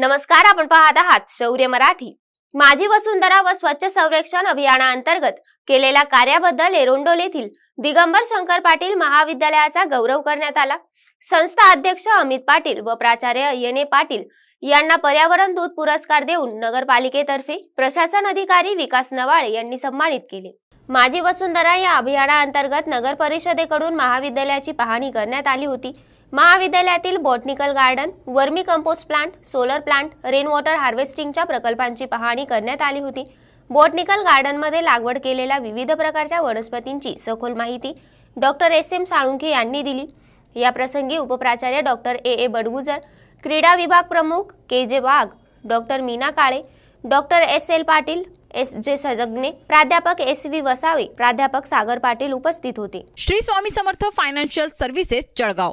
नमस्कार आपण पाहत आहात शौर्य मराठी माझी वसुंधरा व स्वच्छ संरक्षण अंतर्गत केलेल्या कार्याबद्दल एरोंडोल येथील दिगंबर शंकर पाटील महाविद्यालयाचा गौरव करण्यात आला संस्था अध्यक्ष अमित पाटील व प्राचार्य येने पाटील यांना पर्यावरण दूत पुरस्कार देऊन नगरपालिकेतर्फे प्रशासन अधिकारी विकास नवाळे यांनी सन्मानित केले माजी वसुंधरा या अभियानाअंतर्गत नगर परिषदेकडून महाविद्यालयाची पाहणी करण्यात आली होती महाविद्यालयातील botanical garden vermi compost plant solar plant rain water हार्वेस्टिंगच्या प्रकल्पांची पाहणी करण्यात आली होती बॉटनिकल गार्डनमध्ये लागवड केलेल्या विविध प्रकारच्या वनस्पतींची सखोल माहिती डॉक्टर एस एम साळुंखे यांनी दिली या प्रसंगी उपप्राचार्य डॉक्टर ए ए बडगुजर क्रीडा विभाग प्रमुख K J Wagh doctor Meena Kale doctor S L Patil S J सजगने प्राध्यापक एस व्ही वसावे प्राध्यापक सागर पाटील उपस्थित होते श्री स्वामी समर्थ फायनान्शियल सर्व्हिसेस जळगाव